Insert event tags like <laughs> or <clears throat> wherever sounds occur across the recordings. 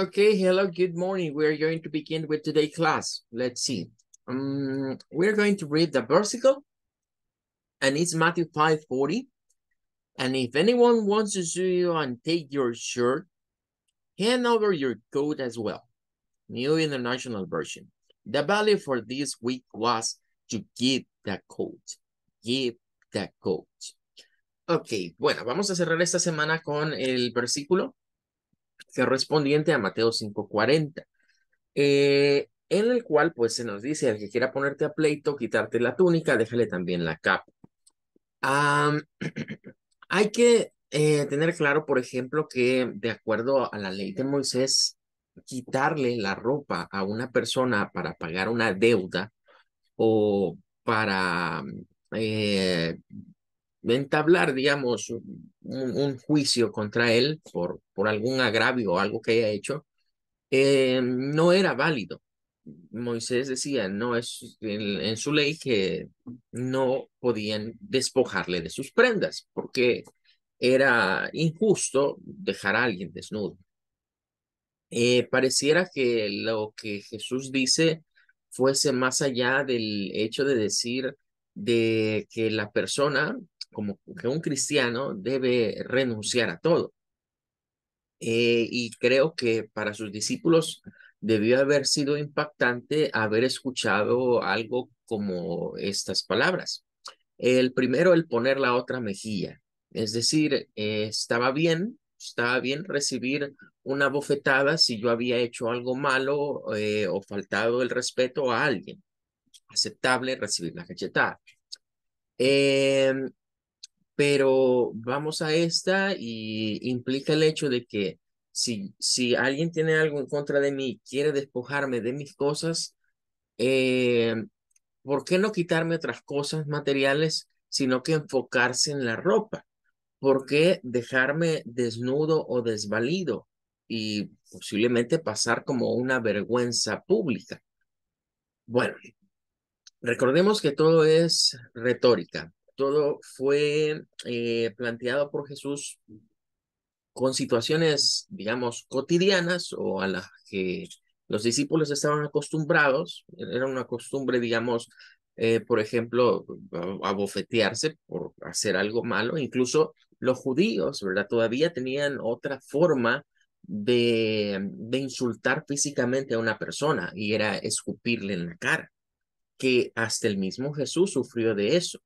Okay, hello, good morning. We're going to begin with today's class. Let's see. Um, we're going to read the versicle, and it's Matthew 5.40. And if anyone wants to sue you and take your shirt, hand over your coat as well. New International Version. The value for this week was to give the coat. Give the coat. Ok, bueno, vamos a cerrar esta semana con el versículo correspondiente a Mateo 5:40, eh, en el cual pues se nos dice, el que quiera ponerte a pleito, quitarte la túnica, déjale también la capa. <clears throat> hay que eh, tener claro, por ejemplo, que de acuerdo a la ley de Moisés, quitarle la ropa a una persona para pagar una deuda o para eh, entablar, digamos, un, juicio contra él por por algún agravio o algo que haya hecho, eh, no era válido. Moisés decía no es en, su ley que no podían despojarle de sus prendas porque era injusto dejar a alguien desnudo. Eh, pareciera que lo que Jesús dice fuese más allá del hecho de decir de que la persona, como que un cristiano, debe renunciar a todo. Eh, y creo que para sus discípulos debió haber sido impactante haber escuchado algo como estas palabras. El primero, el poner la otra mejilla. Es decir, eh, estaba bien, estaba bien recibir una bofetada si yo había hecho algo malo eh, o faltado el respeto a alguien. Aceptable recibir la cachetada. Eh, pero vamos a esta y implica el hecho de que si, si alguien tiene algo en contra de mí, quiere despojarme de mis cosas, eh, ¿por qué no quitarme otras cosas materiales, sino que enfocarse en la ropa? ¿Por qué dejarme desnudo o desvalido y posiblemente pasar como una vergüenza pública? Bueno, recordemos que todo es retórica todo fue eh, planteado por Jesús con situaciones, digamos, cotidianas o a las que los discípulos estaban acostumbrados, e-, era una costumbre, digamos, eh, por ejemplo, abofetearse por hacer algo malo, incluso los judíos, ¿verdad? Todavía tenían otra forma de insultar físicamente a una persona y era escupirle en la cara, que hasta el mismo Jesús sufrió de eso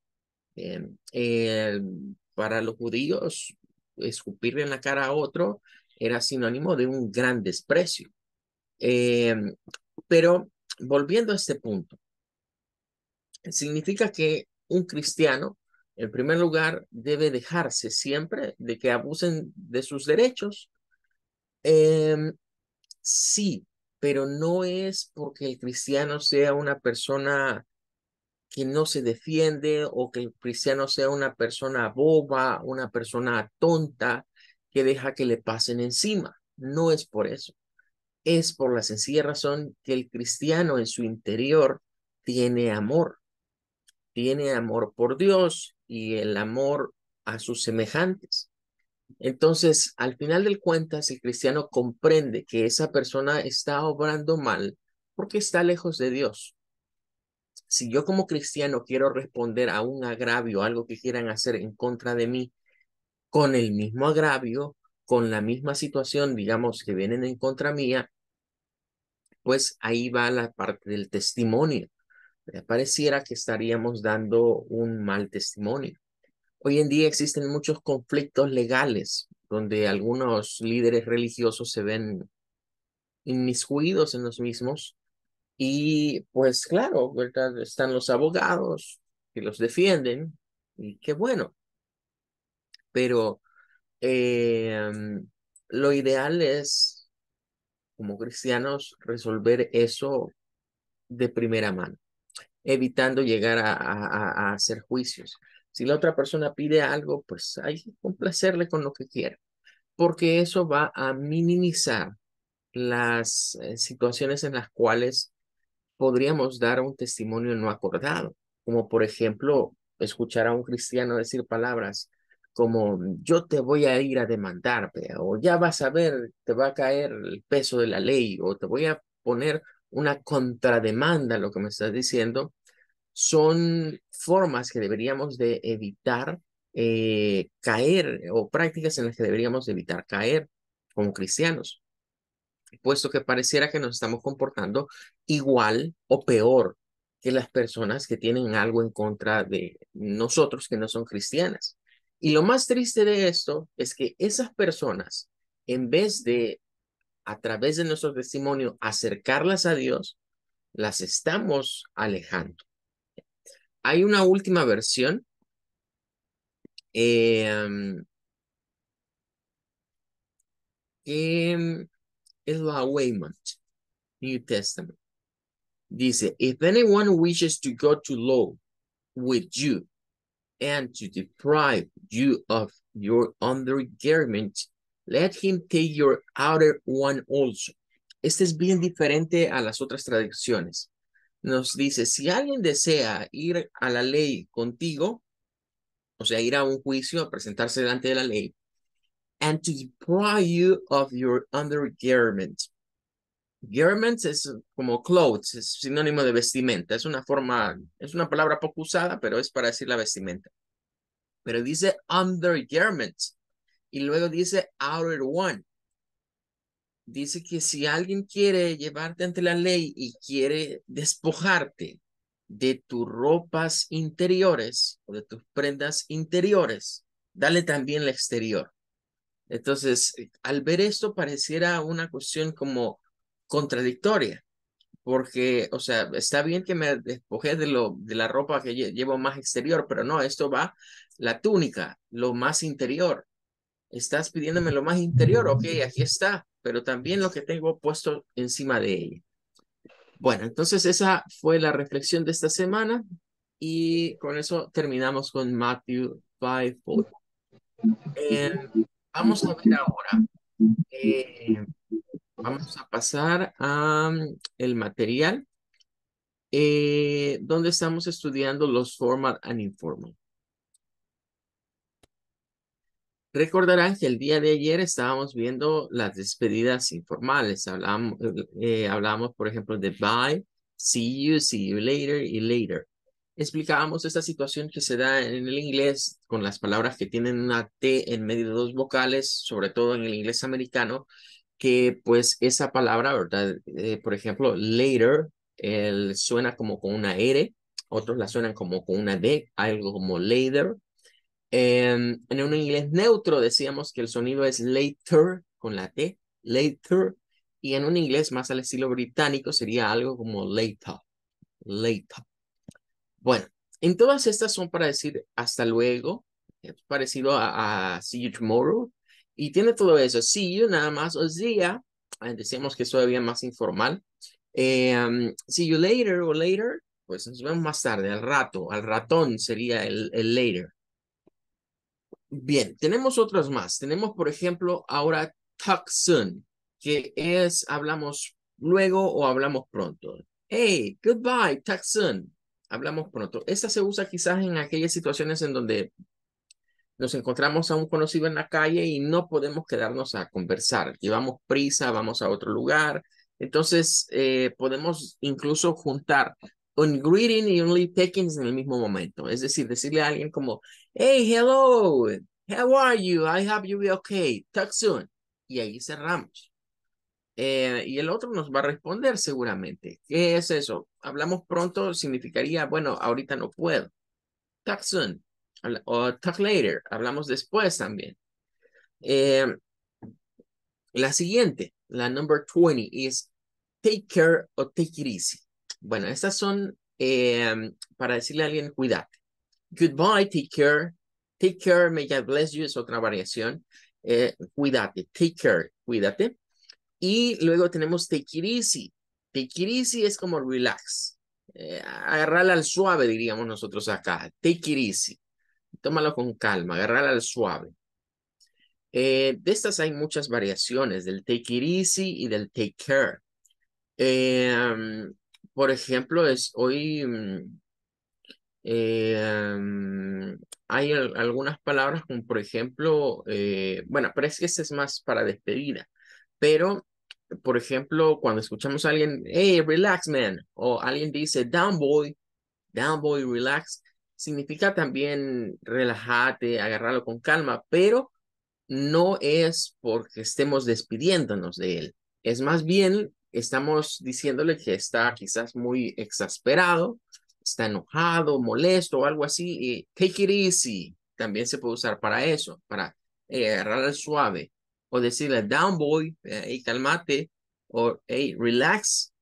para los judíos, escupirle en la cara a otro era sinónimo de un gran desprecio. Em, pero volviendo a este punto, significa que un cristiano, en primer lugar, debe dejarse siempre de que abusen de sus derechos. Em, sí, pero no es porque el cristiano sea una persona que no se defiende o que el cristiano sea una persona boba, una persona tonta que deja que le pasen encima. No es por eso. Es por la sencilla razón que el cristiano en su interior tiene amor. Tiene amor por Dios y el amor a sus semejantes. Entonces, al final del cuentas, el cristiano comprende que esa persona está obrando mal porque está lejos de Dios, si yo como cristiano quiero responder a un agravio, algo que quieran hacer en contra de mí, con el mismo agravio, con la misma situación, digamos, que vienen en contra mía, pues ahí va la parte del testimonio. Pareciera que estaríamos dando un mal testimonio. Hoy en día existen muchos conflictos legales donde algunos líderes religiosos se ven inmiscuidos en los mismos y pues claro, Están los abogados que los defienden y qué bueno. Pero em, lo ideal es, como cristianos, resolver eso de primera mano, evitando llegar a, a hacer juicios. Si la otra persona pide algo, pues hay que complacerle con lo que quiera, porque eso va a minimizar las eh, situaciones en las cuales podríamos dar un testimonio no acordado, como por ejemplo escuchar a un cristiano decir palabras como yo te voy a ir a demandar, o ya vas a ver, te va a caer el peso de la ley, o te voy a poner una contrademanda lo que me estás diciendo, son formas que deberíamos de evitar eh, caer o prácticas en las que deberíamos evitar caer como cristianos puesto que pareciera que nos estamos comportando igual o peor que las personas que tienen algo en contra de nosotros que no son cristianas. Y lo más triste de esto es que esas personas, en vez de a través de nuestro testimonio acercarlas a Dios, las estamos alejando. Hay una última versión. que em, em, es la Weymouth, New Testament. Dice, if anyone wishes to go to law with you and to deprive you of your undergarment, let him take your outer one also. Este es bien diferente a las otras traducciones. Nos dice, si alguien desea ir a la ley contigo, o sea, ir a un juicio, a presentarse delante de la ley, and to deprive you of your undergarment. Garment es como clothes, es sinónimo de vestimenta, es una forma, es una palabra poco usada, pero es para decir la vestimenta. Pero dice undergarment y luego dice outer one. Dice que si alguien quiere llevarte ante la ley y quiere despojarte de tus ropas interiores o de tus prendas interiores, dale también la exterior. Entonces, eh, al ver esto pareciera una cuestión como contradictoria, porque, o sea, está bien que me despoje de, lo, de la ropa que llevo más exterior, pero no, esto va la túnica, lo más interior. Estás pidiéndome lo más interior, ok, aquí está, pero también lo que tengo puesto encima de ella. Bueno, entonces esa fue la reflexión de esta semana y con eso terminamos con Matthew 5. <laughs> Vamos a ver ahora. Eh, vamos a pasar a mm, el material eh, donde estamos estudiando los formal and informal. Recordarán que el día de ayer estábamos viendo las despedidas informales. Hablamos, eh, hablamos por ejemplo, de bye, see you, see you later y later explicábamos esta situación que se da en el inglés con las palabras que tienen una T en medio de dos vocales, sobre todo en el inglés americano, que pues esa palabra, ¿verdad? Eh, por ejemplo, later suena como con una R, otros la suenan como con una D, algo como later. Em, en un inglés neutro decíamos que el sonido es later con la T, later, y en un inglés más al estilo británico sería algo como later, later. Bueno, en todas estas son para decir hasta luego, es eh, parecido a, see you tomorrow, y tiene todo eso, see you nada más, o oh, día, eh, decimos que es todavía más informal, eh, see you later o later, pues nos vemos más tarde, al rato, al ratón sería el, el later. Bien, tenemos otras más, tenemos por ejemplo ahora talk soon, que es hablamos luego o hablamos pronto. Hey, goodbye, talk soon hablamos pronto. Esta se usa quizás en aquellas situaciones en donde nos encontramos a un conocido en la calle y no podemos quedarnos a conversar. Llevamos prisa, vamos a otro lugar. Entonces, eh, podemos incluso juntar un greeting y un leave pickings en el mismo momento. Es decir, decirle a alguien como, hey, hello, how are you? I hope you be okay. Talk soon. Y ahí cerramos. Eh, y el otro nos va a responder seguramente. ¿Qué es eso? Hablamos pronto significaría, bueno, ahorita no puedo. Talk soon o talk later. Hablamos después también. Eh, la siguiente, la number 20, es take care o take it easy. Bueno, estas son eh, para decirle a alguien, cuídate. Goodbye, take care. Take care, may God bless you, es otra variación. cuídate, take care, cuídate. Y luego tenemos take it easy. Take it easy es como relax. Eh, al suave, diríamos nosotros acá. Take it easy. Tómalo con calma, agarrarla al suave. Eh, de estas hay muchas variaciones, del take it easy y del take care. Em, por ejemplo, es hoy mm, em, hay algunas palabras como por ejemplo, eh, bueno, pero es que ese es más para despedida. Pero, por ejemplo, cuando escuchamos a alguien, hey, relax, man, o alguien dice, down, boy, down, boy, relax, significa también relajate, agarrarlo con calma, pero no es porque estemos despidiéndonos de él. Es más bien, estamos diciéndole que está quizás muy exasperado, está enojado, molesto o algo así. Y take it easy también se puede usar para eso, para eh, agarrar el suave o decirle down boy, hey, calmate, o hey, relax,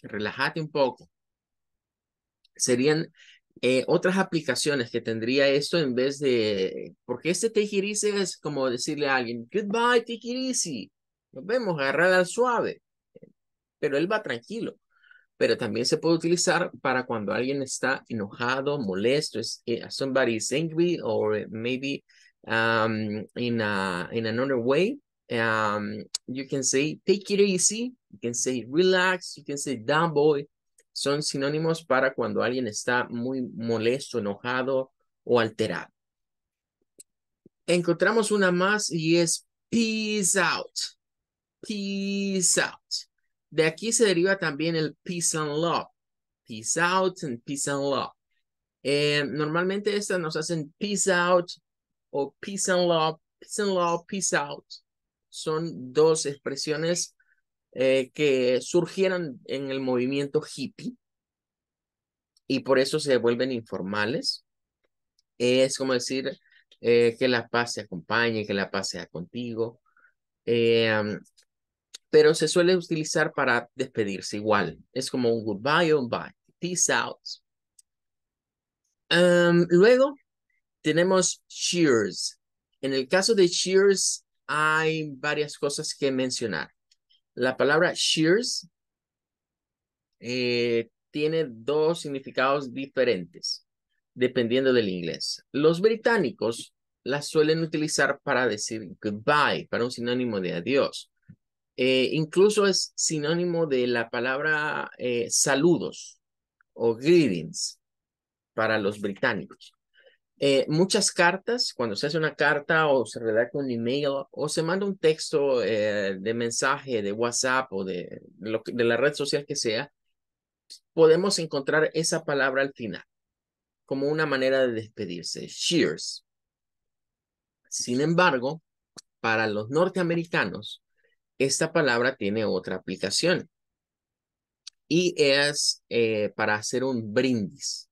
relájate un poco. Serían eh, otras aplicaciones que tendría esto en vez de, porque este take es como decirle a alguien, goodbye, take nos vemos, agarrar al suave, pero él va tranquilo. Pero también se puede utilizar para cuando alguien está enojado, molesto, es, somebody is angry or maybe um, in, in another way. Um, you can say take it easy, you can say relax, you can say down boy. Son sinónimos para cuando alguien está muy molesto, enojado o alterado. Encontramos una más y es peace out. Peace out. De aquí se deriva también el peace and love. Peace out and peace and love. Eh, normalmente estas nos hacen peace out o peace and love, peace and love, peace out son dos expresiones eh, que surgieron en el movimiento hippie y por eso se vuelven informales. Es como decir eh, que la paz se acompañe, que la paz sea contigo, em, pero se suele utilizar para despedirse igual. Es como un goodbye, un bye, peace out. Em, luego tenemos cheers. En el caso de cheers, hay varias cosas que mencionar. La palabra shears eh, tiene dos significados diferentes dependiendo del inglés. Los británicos la suelen utilizar para decir goodbye, para un sinónimo de adiós. Eh, incluso es sinónimo de la palabra eh, saludos o greetings para los británicos. Eh, muchas cartas, cuando se hace una carta o se redacta un email o se manda un texto eh, de mensaje, de WhatsApp o de, de la red social que sea, podemos encontrar esa palabra al final como una manera de despedirse. Cheers. Sin embargo, para los norteamericanos, esta palabra tiene otra aplicación y es eh, para hacer un brindis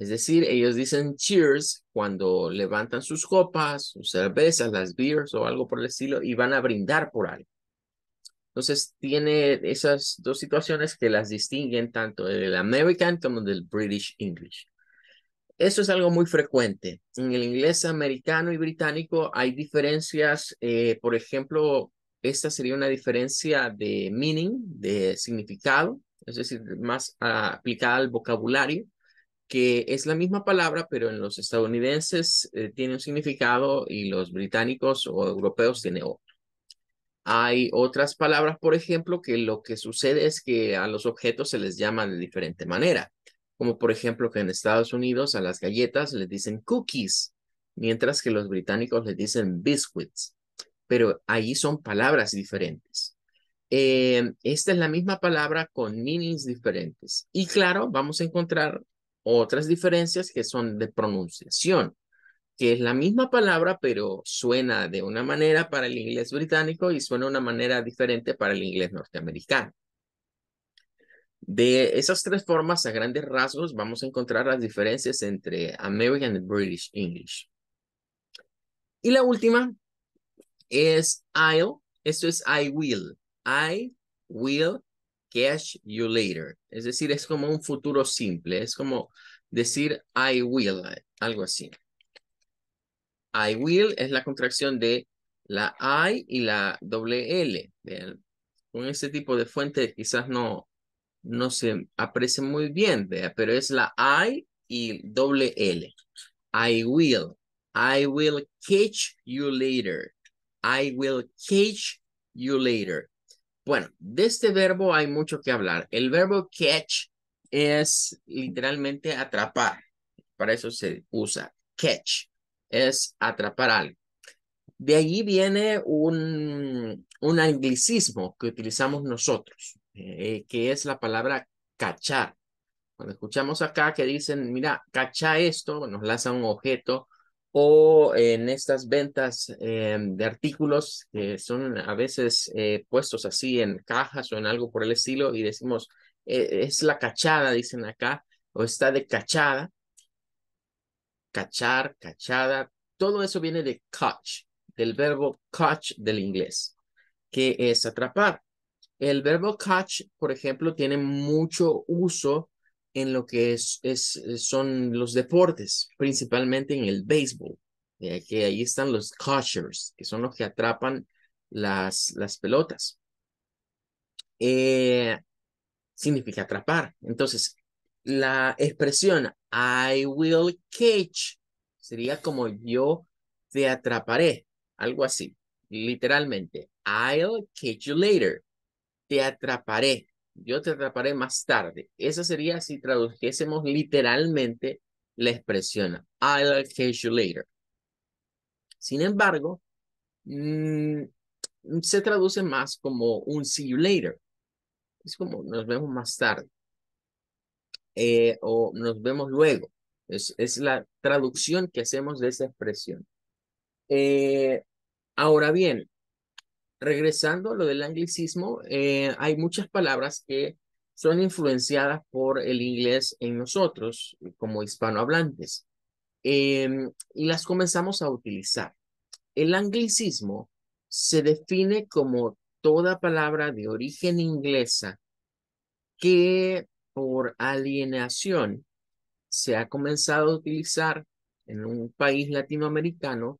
es decir, ellos dicen cheers cuando levantan sus copas, sus cervezas, las beers o algo por el estilo y van a brindar por algo. Entonces tiene esas dos situaciones que las distinguen tanto del American como del British English. Eso es algo muy frecuente. En el inglés americano y británico hay diferencias, eh, por ejemplo, esta sería una diferencia de meaning, de significado, es decir, más aplicada al vocabulario que es la misma palabra, pero en los estadounidenses eh, tiene un significado y los británicos o europeos tiene otro. Hay otras palabras, por ejemplo, que lo que sucede es que a los objetos se les llama de diferente manera, como por ejemplo que en Estados Unidos a las galletas les dicen cookies, mientras que los británicos les dicen biscuits, pero ahí son palabras diferentes. Eh, esta es la misma palabra con meanings diferentes. Y claro, vamos a encontrar otras diferencias que son de pronunciación, que es la misma palabra, pero suena de una manera para el inglés británico y suena de una manera diferente para el inglés norteamericano. De esas tres formas, a grandes rasgos, vamos a encontrar las diferencias entre American y British English. Y la última es I'll, esto es I will. I will catch you later. Es decir, es como un futuro simple. Es como decir I will, algo así. I will es la contracción de la I y la doble L. Con este tipo de fuente quizás no, no se aprecia muy bien, pero es la I y doble L. I will. I will catch you later. I will catch you later. Bueno, de este verbo hay mucho que hablar. El verbo catch es literalmente atrapar. Para eso se usa catch. Es atrapar algo. De allí viene un, un anglicismo que utilizamos nosotros, eh, que es la palabra cachar. Cuando escuchamos acá que dicen, mira, cacha esto, nos lanza un objeto o en estas ventas em, de artículos que son a veces eh, puestos así en cajas o en algo por el estilo y decimos, e-, es la cachada, dicen acá, o está de cachada, cachar, cachada, todo eso viene de catch, del verbo catch del inglés, que es atrapar. El verbo catch, por ejemplo, tiene mucho uso en lo que es, eh, son los deportes, principalmente en el béisbol, eh, que ahí están los catchers, que son los que atrapan las, pelotas. Eh, significa atrapar. Entonces, la expresión I will catch sería como yo te atraparé, algo así, literalmente. I'll catch you later. Te atraparé yo te atraparé más tarde. Esa sería si tradujésemos literalmente la expresión I'll catch you later. Sin embargo, mm, se traduce más como un see you later. Es como nos vemos más tarde. Eh, o nos vemos luego. Es, la traducción que hacemos de esa expresión. Eh, ahora bien, regresando a lo del anglicismo, eh, hay muchas palabras que son influenciadas por el inglés en nosotros como hispanohablantes em, y las comenzamos a utilizar. El anglicismo se define como toda palabra de origen inglesa que por alienación se ha comenzado a utilizar en un país latinoamericano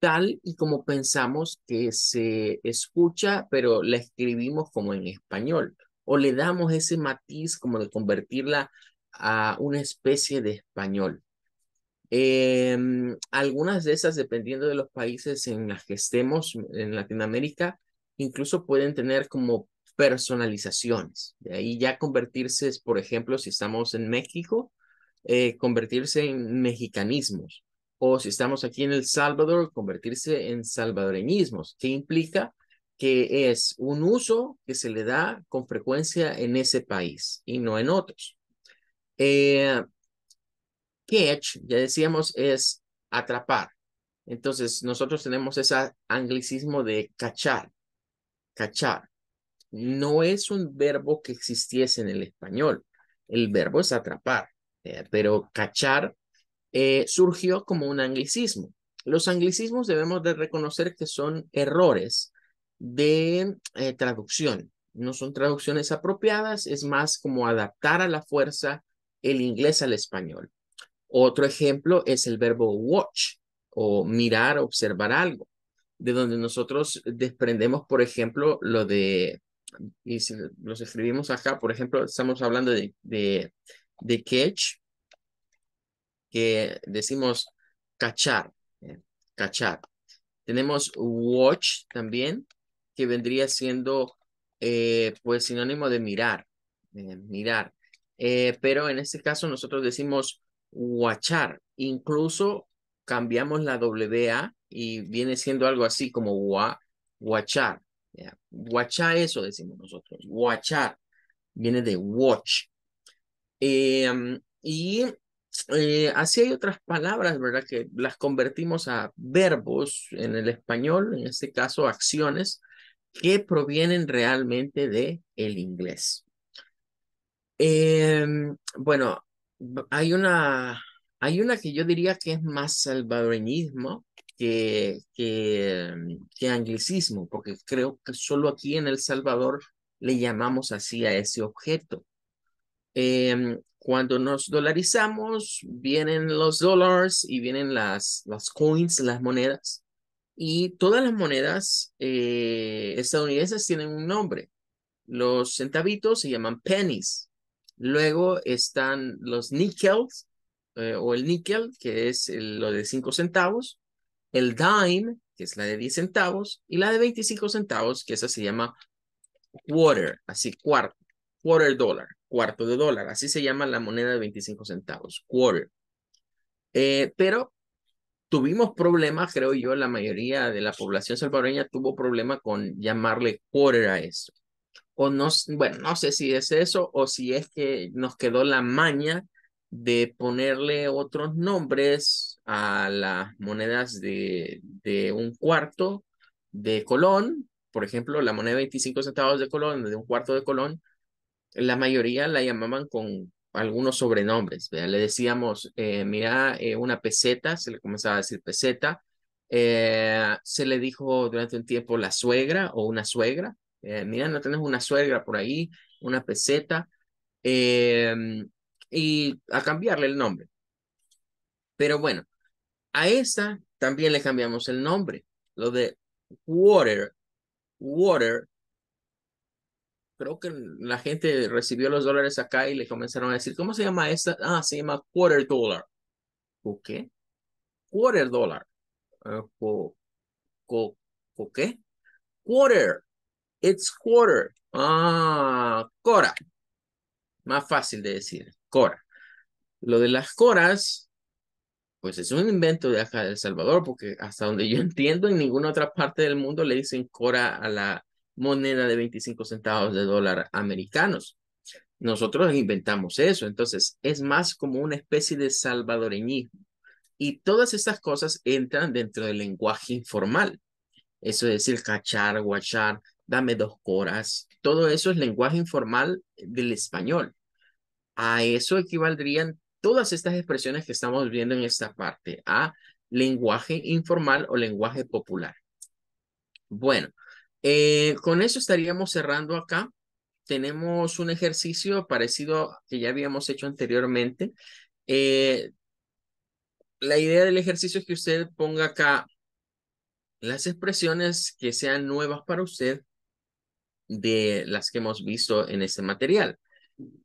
tal y como pensamos que se escucha, pero la escribimos como en español, o le damos ese matiz como de convertirla a una especie de español. Em, algunas de esas, dependiendo de los países en las que estemos en Latinoamérica, incluso pueden tener como personalizaciones. De ahí ya convertirse, por ejemplo, si estamos en México, eh, convertirse en mexicanismos o si estamos aquí en El Salvador, convertirse en salvadoreñismos, que implica que es un uso que se le da con frecuencia en ese país y no en otros. Eh, catch, ya decíamos, es atrapar. Entonces, nosotros tenemos ese anglicismo de cachar, cachar. No es un verbo que existiese en el español. El verbo es atrapar, eh, pero cachar eh, surgió como un anglicismo. Los anglicismos debemos de reconocer que son errores de eh, traducción. No son traducciones apropiadas, es más como adaptar a la fuerza el inglés al español. Otro ejemplo es el verbo watch o mirar, observar algo, de donde nosotros desprendemos, por ejemplo, lo de, y si los escribimos acá, por ejemplo, estamos hablando de, de, de catch, que decimos cachar, eh, cachar. Tenemos watch también, que vendría siendo eh, pues sinónimo de mirar, eh, mirar. pero en este caso nosotros decimos watchar, incluso cambiamos la WA y viene siendo algo así como gua, watchar. Yeah. eso decimos nosotros, watchar, viene de watch. Em, y eh, así hay otras palabras, ¿verdad? Que las convertimos a verbos en el español, en este caso acciones, que provienen realmente de el inglés. Em, bueno, hay una, hay una que yo diría que es más salvadoreñismo que, que, mm, que anglicismo, porque creo que solo aquí en El Salvador le llamamos así a ese objeto. Em, cuando nos dolarizamos, vienen los dólares y vienen las, las coins, las monedas. Y todas las monedas eh, estadounidenses tienen un nombre. Los centavitos se llaman pennies. Luego están los nickels eh, o el nickel, que es lo de cinco centavos. El dime, que es la de diez centavos. Y la de 25 centavos, que esa se llama quarter, así cuarto, quarter dollar cuarto de dólar. Así se llama la moneda de 25 centavos, quarter. Eh, pero tuvimos problemas, creo yo, la mayoría de la población salvadoreña tuvo problema con llamarle quarter a eso. O no, bueno, no sé si es eso o si es que nos quedó la maña de ponerle otros nombres a las monedas de, de un cuarto de colón, por ejemplo, la moneda de 25 centavos de colón, de un cuarto de colón, la mayoría la llamaban con algunos sobrenombres, le decíamos, eh, mira, eh, una peseta, se le comenzaba a decir peseta, eh, se le dijo durante un tiempo la suegra o una suegra, mira, no tenés una suegra por ahí, una peseta, y a cambiarle el nombre. Pero bueno, a esa también le cambiamos el nombre, lo de water, water creo que la gente recibió los dólares acá y le comenzaron a decir, ¿cómo se llama esta? Ah, se llama quarter dollar. ¿O qué? Quarter dollar. Ah, ¿O, qué? Quarter. It's quarter. Ah, cora. Más fácil de decir, cora. Lo de las coras, pues es un invento de acá de El Salvador, porque hasta donde yo <laughs> entiendo, en ninguna otra parte del mundo le dicen cora a la, moneda de 25 centavos de dólar americanos. Nosotros inventamos eso, entonces es más como una especie de salvadoreñismo. Y todas estas cosas entran dentro del lenguaje informal. Eso es decir, cachar, guachar, dame dos coras. Todo eso es lenguaje informal del español. A eso equivaldrían todas estas expresiones que estamos viendo en esta parte, a lenguaje informal o lenguaje popular. Bueno, eh, con eso estaríamos cerrando acá. Tenemos un ejercicio parecido que ya habíamos hecho anteriormente. Eh, la idea del ejercicio es que usted ponga acá las expresiones que sean nuevas para usted de las que hemos visto en este material.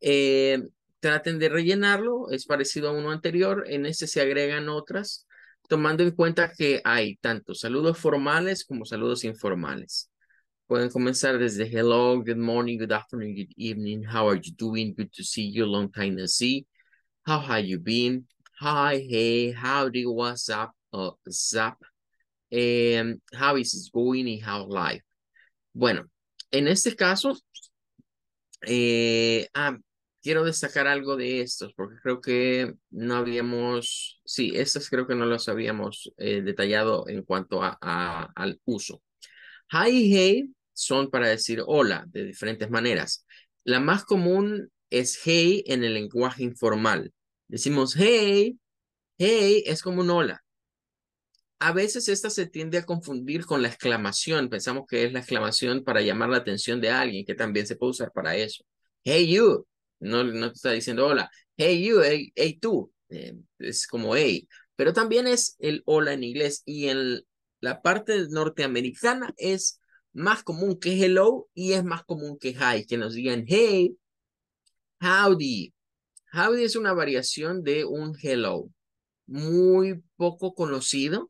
Eh, traten de rellenarlo, es parecido a uno anterior, en este se agregan otras, tomando en cuenta que hay tanto saludos formales como saludos informales. Pueden comenzar desde hello, good morning, good afternoon, good evening, how are you doing, good to see you, long time no see, how have you been, hi, hey, howdy, what's up, uh, zap, em, how is it going and how life. Bueno, en este caso, eh, quiero destacar algo de estos, porque creo que no habíamos, sí, estas creo que no los habíamos eh, detallado en cuanto a, al uso. Hi, hey, son para decir hola de diferentes maneras. La más común es hey en el lenguaje informal. Decimos hey, hey es como un hola. A veces esta se tiende a confundir con la exclamación. Pensamos que es la exclamación para llamar la atención de alguien, que también se puede usar para eso. Hey you, no, no te está diciendo hola. Hey you, hey, tú, em, es como hey. Pero también es el hola en inglés y en la parte norteamericana es más común que hello y es más común que hi. Que nos digan hey, howdy. Howdy es una variación de un hello, muy poco conocido,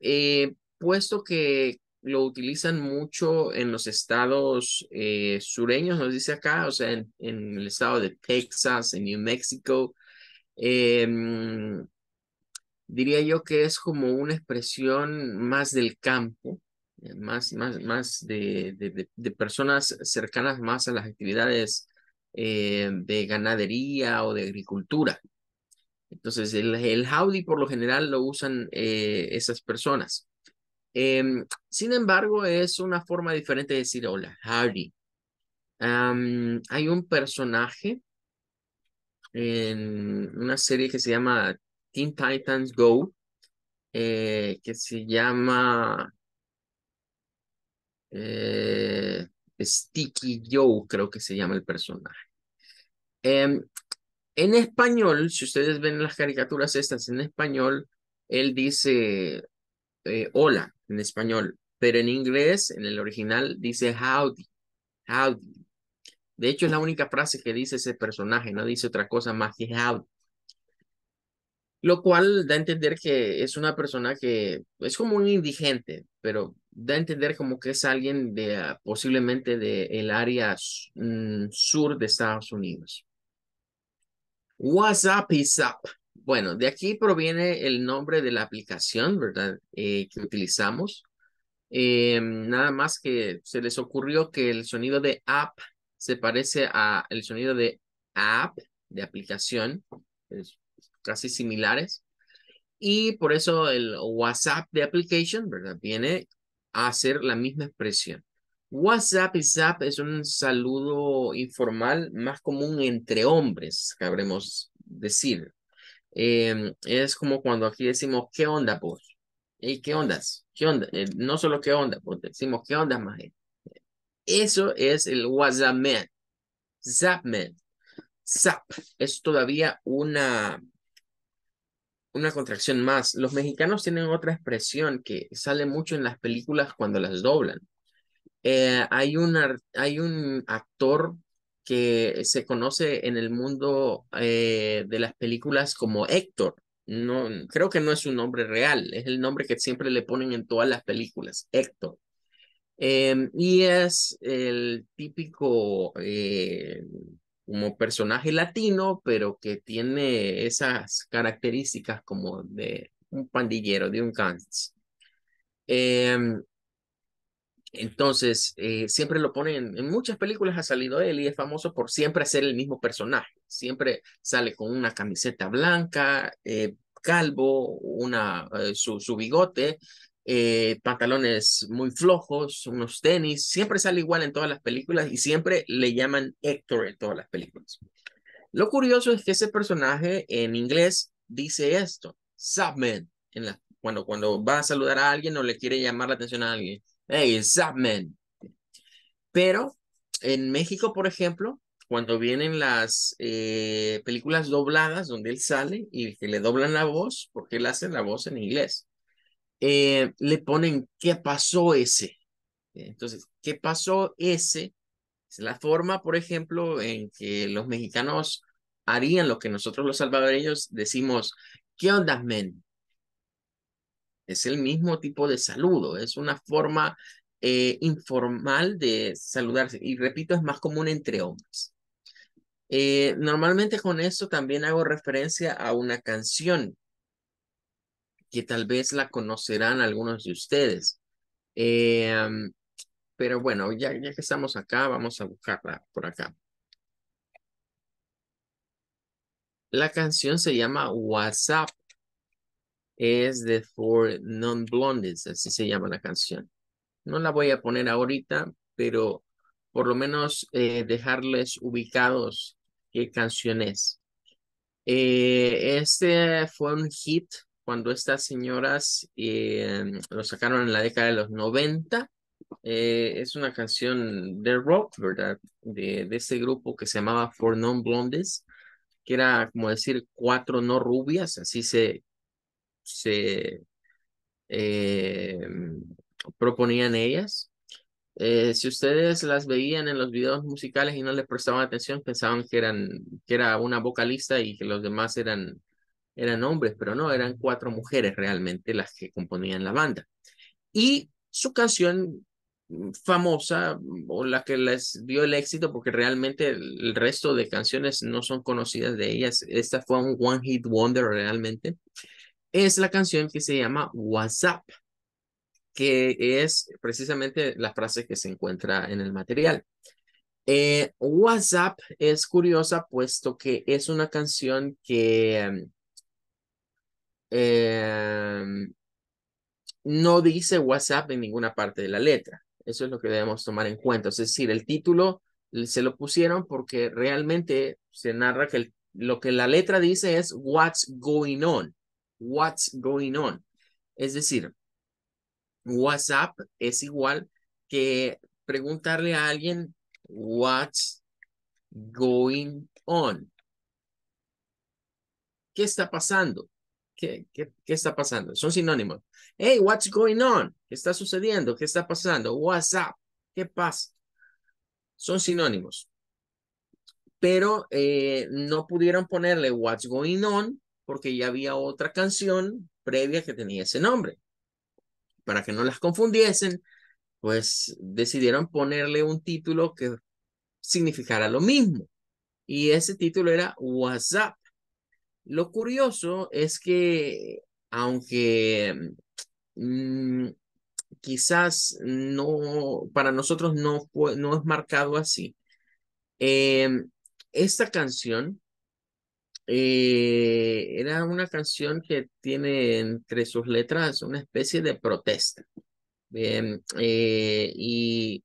eh, puesto que lo utilizan mucho en los estados eh, sureños, nos dice acá, o sea, en, el estado de Texas, en New Mexico. Em, diría yo que es como una expresión más del campo, eh, más, más, más de, personas cercanas más a las actividades eh, de ganadería o de agricultura. Entonces, el, howdy por lo general lo usan eh, esas personas. Em, sin embargo, es una forma diferente de decir hola, howdy. hay un personaje en una serie que se llama Teen Titans Go, que se llama eh, Sticky Joe, creo que se llama el personaje. Em, en español, si ustedes ven las caricaturas estas en español, él dice eh, hola en español, pero en inglés, en el original, dice howdy, howdy. De hecho, es la única frase que dice ese personaje, no dice otra cosa más que howdy. Lo cual da a entender que es una persona que es como un indigente, pero da a entender como que es alguien de ah, posiblemente del área mm, sur de Estados Unidos. Whatsapp is up. Bueno, de aquí proviene el nombre de la aplicación, ¿verdad? Eh, que utilizamos. Em, nada más que se les ocurrió que el sonido de app se parece a el sonido de app, de aplicación, es casi similares. Y por eso el WhatsApp de application, ¿verdad? Viene a hacer la misma expresión. WhatsApp y zap es un saludo informal más común entre hombres, cabremos decir. Em, es como cuando aquí decimos, ¿qué onda, pues? qué ondas? ¿Qué onda? Eh, no solo qué onda, pues decimos, ¿qué onda, más? Eso es el WhatsApp man. Zap Zap es todavía una una contracción más. Los mexicanos tienen otra expresión que sale mucho en las películas cuando las doblan. Eh, hay, hay un actor que se conoce en el mundo eh, de las películas como Héctor. No, creo que no es un nombre real, es el nombre que siempre le ponen en todas las películas, Héctor. Em, y es el típico eh, como personaje latino, pero que tiene esas características como de un pandillero, de un gangster. Em, entonces, eh, siempre lo ponen, en muchas películas ha salido él y es famoso por siempre ser el mismo personaje. Siempre sale con una camiseta blanca, eh, calvo, una, eh, su, su, bigote eh, pantalones muy flojos, unos tenis, siempre sale igual en todas las películas y siempre le llaman Héctor en todas las películas. Lo curioso es que ese personaje en inglés dice esto, Subman, cuando, cuando va a saludar a alguien o le quiere llamar la atención a alguien. Hey, Subman. Pero en México, por ejemplo, cuando vienen las eh, películas dobladas donde él sale y que le doblan la voz, porque él hace la voz en inglés. Eh, le ponen qué pasó ese. Entonces, ¿qué pasó ese? Es la forma, por ejemplo, en que los mexicanos harían lo que nosotros los salvadoreños decimos, ¿qué onda, men? Es el mismo tipo de saludo, es una forma eh, informal de saludarse. Y repito, es más común entre hombres. Eh, normalmente con eso también hago referencia a una canción que tal vez la conocerán algunos de ustedes. Em, pero bueno, ya, ya que estamos acá, vamos a buscarla por acá. La canción se llama WhatsApp. Es de For Non Blondes, así se llama la canción. No la voy a poner ahorita, pero por lo menos eh, dejarles ubicados qué canción es. Eh, este fue un hit cuando estas señoras eh, lo sacaron en la década de los 90. Eh, es una canción de rock, ¿verdad? De, ese este grupo que se llamaba For Non Blondes, que era como decir cuatro no rubias, así se, eh, proponían ellas. si ustedes las veían en los videos musicales y no les prestaban atención, pensaban que eran que era una vocalista y que los demás eran eran hombres, pero no, eran cuatro mujeres realmente las que componían la banda. Y su canción famosa o la que les dio el éxito porque realmente el resto de canciones no son conocidas de ellas. Esta fue un one hit wonder realmente. Es la canción que se llama WhatsApp, que es precisamente la frase que se encuentra en el material. Eh, WhatsApp es curiosa puesto que es una canción que em, Em, no dice WhatsApp en ninguna parte de la letra. Eso es lo que debemos tomar en cuenta. Es decir, el título se lo pusieron porque realmente se narra que lo que la letra dice es what's going on. What's going on. Es decir, WhatsApp es igual que preguntarle a alguien what's going on. ¿Qué está pasando? ¿Qué, está pasando? Son sinónimos. Hey, what's going on? ¿Qué está sucediendo? ¿Qué está pasando? What's up? ¿Qué pasa? Son sinónimos. Pero eh, no pudieron ponerle what's going on porque ya había otra canción previa que tenía ese nombre. Para que no las confundiesen, pues decidieron ponerle un título que significara lo mismo. Y ese título era What's Up. Lo curioso es que, aunque mm, quizás no, para nosotros no, no es marcado así, em, esta canción eh, era una canción que tiene entre sus letras una especie de protesta. Em, eh, y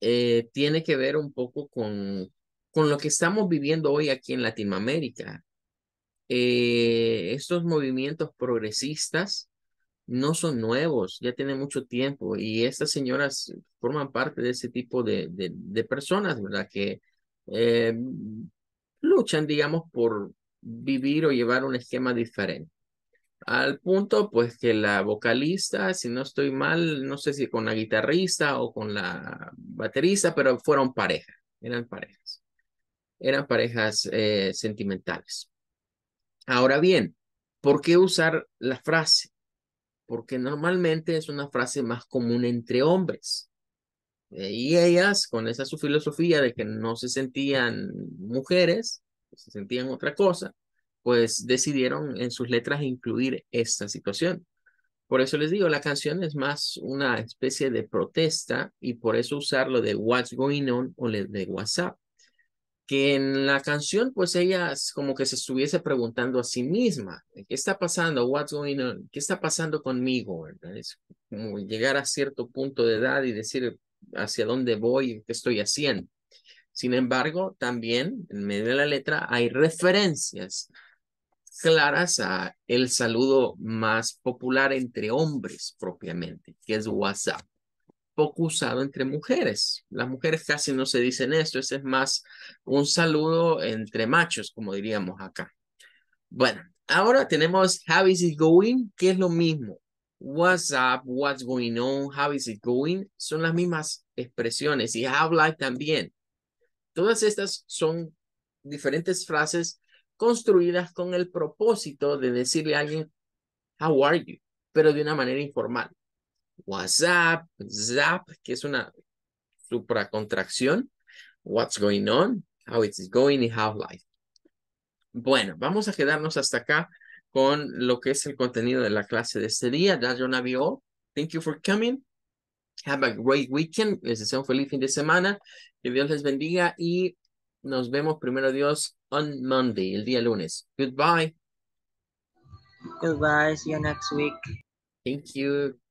eh, tiene que ver un poco con, con lo que estamos viviendo hoy aquí en Latinoamérica. Eh, estos movimientos progresistas no son nuevos, ya tienen mucho tiempo y estas señoras forman parte de ese tipo de, personas, ¿verdad? Que eh, luchan, digamos, por vivir o llevar un esquema diferente. Al punto, pues, que la vocalista, si no estoy mal, no sé si con la guitarrista o con la baterista, pero fueron pareja, eran parejas, eran parejas eh, sentimentales. Ahora bien, ¿por qué usar la frase? Porque normalmente es una frase más común entre hombres. Eh, y ellas, con esa su filosofía de que no se sentían mujeres, se sentían otra cosa, pues decidieron en sus letras incluir esta situación. Por eso les digo, la canción es más una especie de protesta y por eso usarlo de What's Going On o de WhatsApp que en la canción pues ella es como que se estuviese preguntando a sí misma, ¿qué está pasando? What's going ¿Qué está pasando conmigo? Es como llegar a cierto punto de edad y decir hacia dónde voy, qué estoy haciendo. Sin embargo, también en medio de la letra hay referencias claras a el saludo más popular entre hombres propiamente, que es WhatsApp poco usado entre mujeres. Las mujeres casi no se dicen esto, ese es más un saludo entre machos, como diríamos acá. Bueno, ahora tenemos how is it going, que es lo mismo. What's up, what's going on, how is it going, son las mismas expresiones y how like también. Todas estas son diferentes frases construidas con el propósito de decirle a alguien how are you, pero de una manera informal. WhatsApp, Zap, que es una supracontracción. What's going on, how it's going in how life. Bueno, vamos a quedarnos hasta acá con lo que es el contenido de la clase de este día. That's gonna be all. Thank you for coming. Have a great weekend. Les deseo un feliz fin de semana. Que Dios les bendiga y nos vemos primero Dios on Monday, el día lunes. Goodbye. Goodbye. See you next week. Thank you.